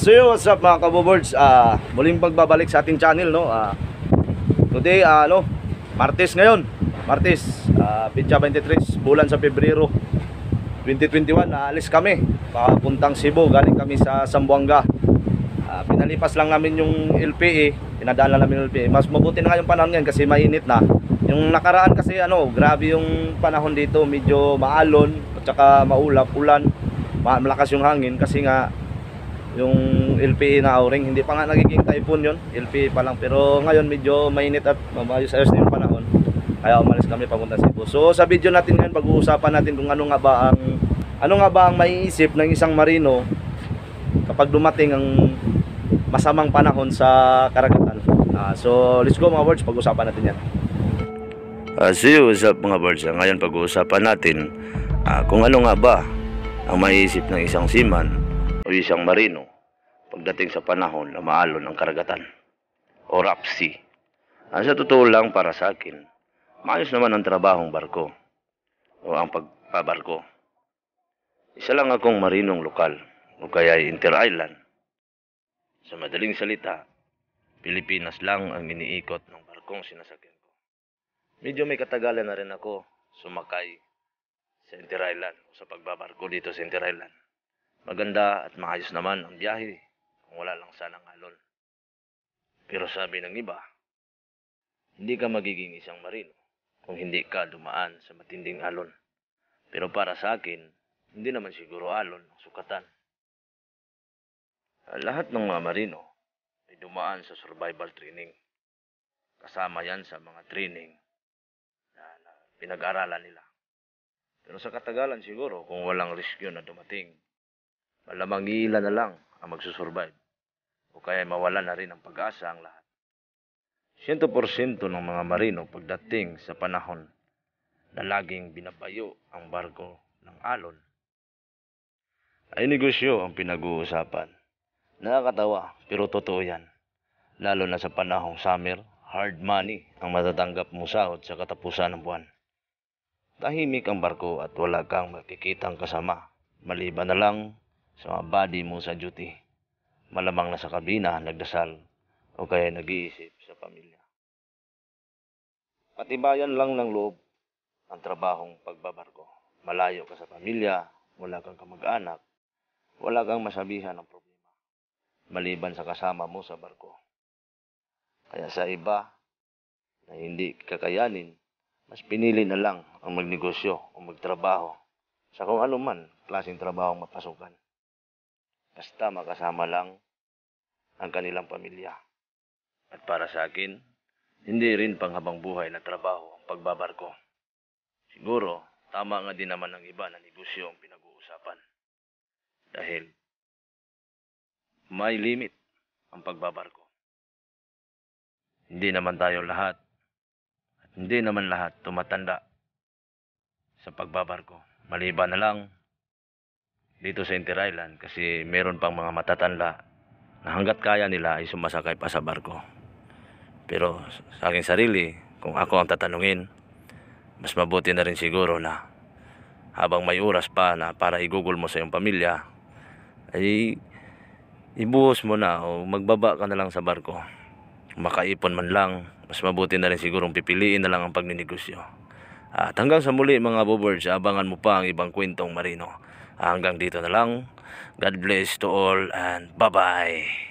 So yo, what's up mga kaboboards? Uh, muling pagbabalik sa ating channel no. Uh, today uh, ano, Martes ngayon. Martes, uh, Pitsa 23, bulan sa Pebrero 2021. Naalis uh, kami papuntang Cebu. Galing kami sa Sambuanga. Uh, pinalipas lang namin yung LPE. Pinadaan lang namin yung LPE. Mas mabuti na nga yung panahon ngayon kasi mainit na. Yung nakaraan kasi ano, grabe yung panahon dito. Medyo maalon at saka maulap, ulan. Malakas yung hangin kasi nga yung LPE na o-ring hindi pa nga nagiging typhoon yon LPE pa lang pero ngayon medyo mainit at mamayos ayos na yung panahon kaya umalis kami papunta sa Cebu so sa video natin ngayon pag-uusapan natin kung ano nga ba ang ano nga ba ang maiisip ng isang marino kapag dumating ang masamang panahon sa karagatan uh, so let's go mga words pag-uusapan natin yan uh, ah, so you, what's up mga birds ah, ngayon pag-uusapan natin uh, kung ano nga ba ang maiisip ng isang seaman o isang marino pagdating sa panahon na maalon ang karagatan o rough sea. Ang sa totoo lang para sa akin, maayos naman ang trabahong barko o ang pagpabarko. Isa lang akong marinong lokal o kaya inter-island. Sa madaling salita, Pilipinas lang ang iniikot ng barkong sinasakyan ko. Medyo may katagalan na rin ako sumakay sa Inter Island o sa pagbabarko dito sa Inter Island. Maganda at maayos naman ang biyahe kung wala lang sanang alon. Pero sabi ng iba, hindi ka magiging isang marino kung hindi ka dumaan sa matinding alon. Pero para sa akin, hindi naman siguro alon ang sukatan. Lahat ng mga marino ay dumaan sa survival training. Kasama yan sa mga training na, na pinag-aralan nila. Pero sa katagalan siguro, kung walang risk yun na dumating, Malamang iilan na lang ang magsusurvive. O kaya mawala na rin ang pag-asa ang lahat. 100% ng mga marino pagdating sa panahon na laging binabayo ang barko ng alon ay negosyo ang pinag-uusapan. Nakakatawa pero totoo yan. Lalo na sa panahong summer, hard money ang matatanggap mo sahod sa katapusan ng buwan. Tahimik ang barko at wala kang makikitang kasama. Maliban na lang sa body mo sa duty. Malamang nasa kabina, nagdasal, o kaya nag-iisip sa pamilya. Patibayan lang ng loob ang trabahong pagbabarko. Malayo ka sa pamilya, wala kang kamag-anak, wala kang masabihan ng problema, maliban sa kasama mo sa barko. Kaya sa iba na hindi kakayanin, mas pinili na lang ang magnegosyo o magtrabaho sa kung ano man klaseng trabaho mapasukan. Basta makasama lang ang kanilang pamilya. At para sa akin, hindi rin panghabang buhay na trabaho ang pagbabarko. Siguro, tama nga din naman ng iba na negosyo ang pinag-uusapan. Dahil, may limit ang pagbabarko. Hindi naman tayo lahat at hindi naman lahat tumatanda sa pagbabarko. Maliban na lang dito sa Inter Island kasi meron pang mga matatanla na hanggat kaya nila ay sumasakay pa sa barko. Pero sa aking sarili, kung ako ang tatanungin, mas mabuti na rin siguro na habang may oras pa na para igugol mo sa iyong pamilya, ay ibuhos mo na o magbaba ka na lang sa barko. Makaipon man lang, mas mabuti na rin sigurong pipiliin na lang ang pagninegosyo. At hanggang sa muli mga boobirds, abangan mo pa ang ibang kwentong marino. Hanggang dito na lang. God bless to all and bye-bye.